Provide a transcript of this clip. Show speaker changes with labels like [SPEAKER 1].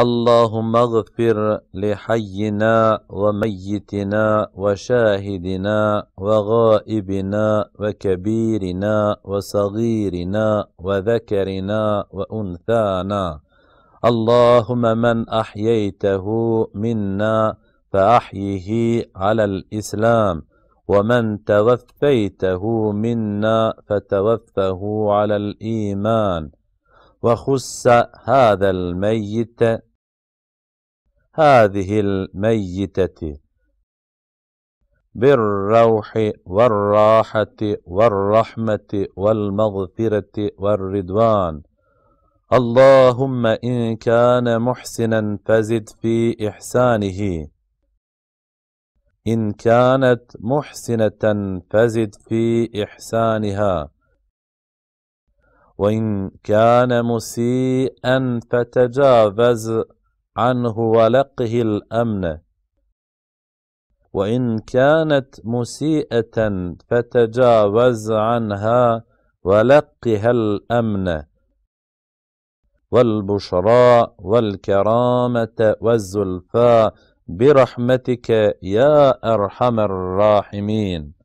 [SPEAKER 1] اللهم اغفر لحينا وميتنا وشاهدنا وغائبنا وكبيرنا وصغيرنا وذكرنا وانثانا اللهم من احييته منا فاحيه على الاسلام ومن توفيته منا فتوفه على الايمان وخص هذا الميت هذه الميتة بالروح والراحة والرحمة والمغفرة والرضوان اللهم إن كان محسنا فزد في إحسانه إن كانت محسنة فزد في إحسانها وإن كان مسيئا فتجاوز عنه ولقه الأمن وإن كانت مسيئة فتجاوز عنها ولقها الأمن والبشرى والكرامة والزلفى برحمتك يا أرحم الراحمين